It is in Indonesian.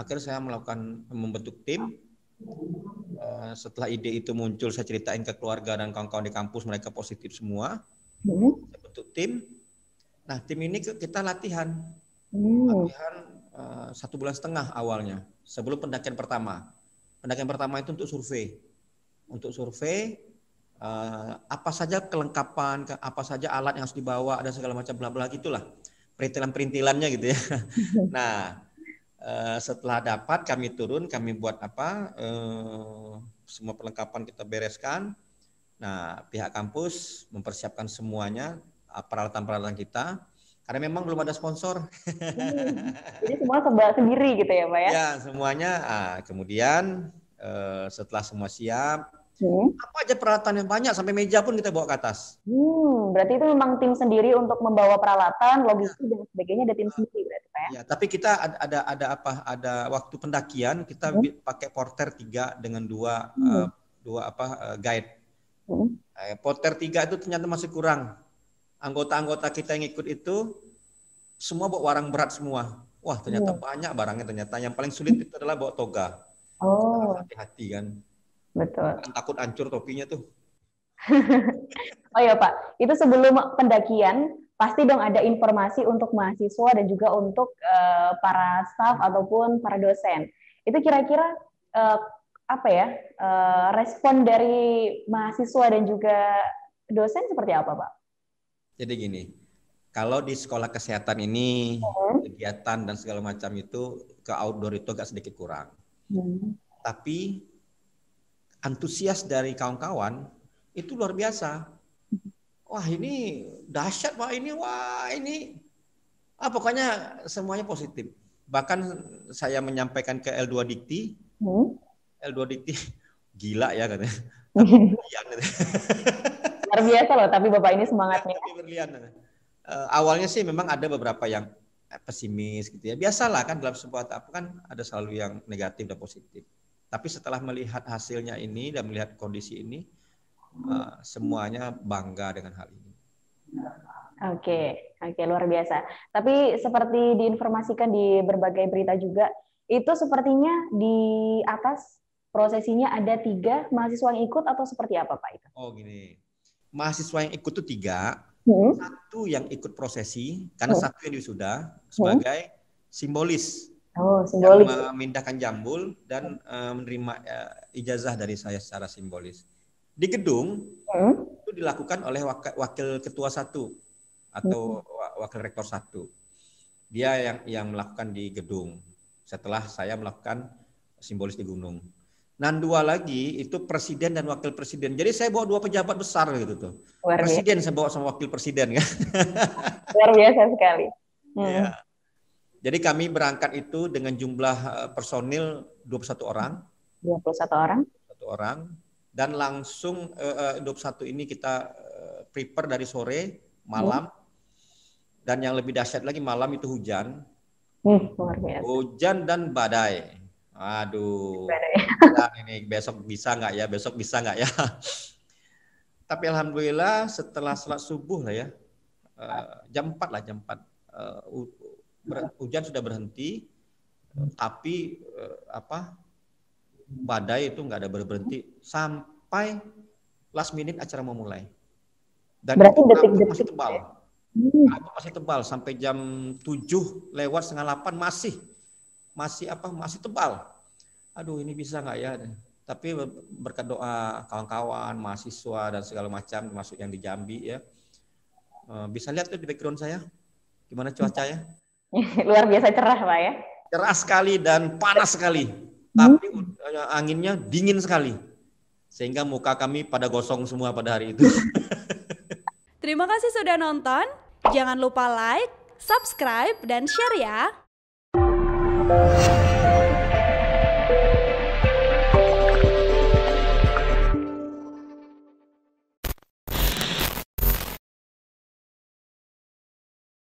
akhirnya saya melakukan membentuk tim eh, setelah ide itu muncul saya ceritain ke keluarga dan kawan-kawan di kampus mereka positif semua hmm. bentuk tim nah tim ini kita latihan hmm. latihan eh, satu bulan setengah awalnya sebelum pendakian pertama pendakian pertama itu untuk survei untuk survei eh, apa saja kelengkapan, apa saja alat yang harus dibawa, ada segala macam bla bla gitulah. Perintilan-perintilannya gitu ya. nah, Eh, setelah dapat kami turun, kami buat apa? Uh, semua perlengkapan kita bereskan. Nah, pihak kampus mempersiapkan semuanya eh, peralatan-peralatan kita karena memang belum ada sponsor. Hmm, jadi semua serba sendiri gitu ya, Pak ya? Ya, semuanya. Ah, kemudian eh, setelah semua siap, Hmm. Apa aja peralatan yang banyak sampai meja pun kita bawa ke atas. Hmm, berarti itu memang tim sendiri untuk membawa peralatan, logistik ya. dan sebagainya ada tim uh, sendiri berarti Pak ya. ya tapi kita ada ada ada apa? Ada waktu pendakian kita hmm. pakai porter tiga dengan dua hmm. uh, dua apa uh, guide. Hmm. Uh, porter tiga itu ternyata masih kurang. Anggota-anggota kita yang ikut itu semua bawa barang berat semua. Wah, ternyata hmm. banyak barangnya ternyata. Yang paling sulit itu adalah bawa toga. Oh. Hati-hati kan. Betul. Kan takut hancur topinya tuh. oh iya Pak, itu sebelum pendakian pasti dong ada informasi untuk mahasiswa dan juga untuk uh, para staff ataupun para dosen. Itu kira-kira uh, apa ya uh, respon dari mahasiswa dan juga dosen seperti apa Pak? Jadi gini, kalau di sekolah kesehatan ini hmm. kegiatan dan segala macam itu ke outdoor itu agak sedikit kurang. Hmm. Tapi antusias dari kawan-kawan itu luar biasa. Wah ini dahsyat pak ini wah ini ah pokoknya semuanya positif. Bahkan saya menyampaikan ke L2 Dikti, hmm? L2 Dikti gila ya katanya. Luar biasa loh, tapi bapak ini semangatnya. Berlian. Uh, awalnya sih memang ada beberapa yang eh, pesimis gitu ya. Biasalah kan dalam sebuah tahap kan ada selalu yang negatif dan positif. Tapi setelah melihat hasilnya ini dan melihat kondisi ini, eh, semuanya bangga dengan hal ini. Oke, okay. oke okay, luar biasa. Tapi seperti diinformasikan di berbagai berita juga, itu sepertinya di atas prosesinya ada tiga mahasiswa yang ikut atau seperti apa Pak itu? Oh gini, mahasiswa yang ikut itu tiga, hmm. satu yang ikut prosesi karena hmm. satu yang sudah hmm. sebagai hmm. simbolis Oh, simbolis. Yang memindahkan jambul dan uh, menerima uh, ijazah dari saya secara simbolis. Di gedung hmm. itu dilakukan oleh wakil, wakil ketua satu atau hmm. wakil rektor satu. Dia yang yang melakukan di gedung. Setelah saya melakukan simbolis di gunung. nan dua lagi itu presiden dan wakil presiden. Jadi saya bawa dua pejabat besar gitu tuh. Luar biasa. presiden saya bawa sama wakil presiden kan. Luar biasa sekali. Hmm. Ya jadi kami berangkat itu dengan jumlah eh, personil 21 orang. 21 orang. Satu orang dan langsung eh, eh, uh, 21 ini kita prepare dari sore malam. Hmm. Dan yang lebih dahsyat lagi malam itu hujan. Hmm, Hujan dan badai. Aduh. Badai. ini besok bisa nggak ya? Besok bisa nggak ya? Tapi alhamdulillah setelah sholat subuh lah ya. Uh, jam 4 lah jam 4 uh, hujan sudah berhenti, tapi eh, apa badai itu nggak ada berhenti sampai last minute acara memulai. Dan Berarti detik-detik masih tebal. Ya? Hmm. hmm. Nah, masih tebal sampai jam 7 lewat setengah delapan masih masih apa masih tebal. Aduh ini bisa nggak ya? Tapi berkat doa kawan-kawan, mahasiswa dan segala macam termasuk yang di Jambi ya. Eh, bisa lihat tuh di background saya gimana cuaca ya? Luar biasa cerah Pak ya. Cerah sekali dan panas sekali. Tapi hmm. eh, anginnya dingin sekali. Sehingga muka kami pada gosong semua pada hari itu. Terima kasih sudah nonton. Jangan lupa like, subscribe, dan share ya.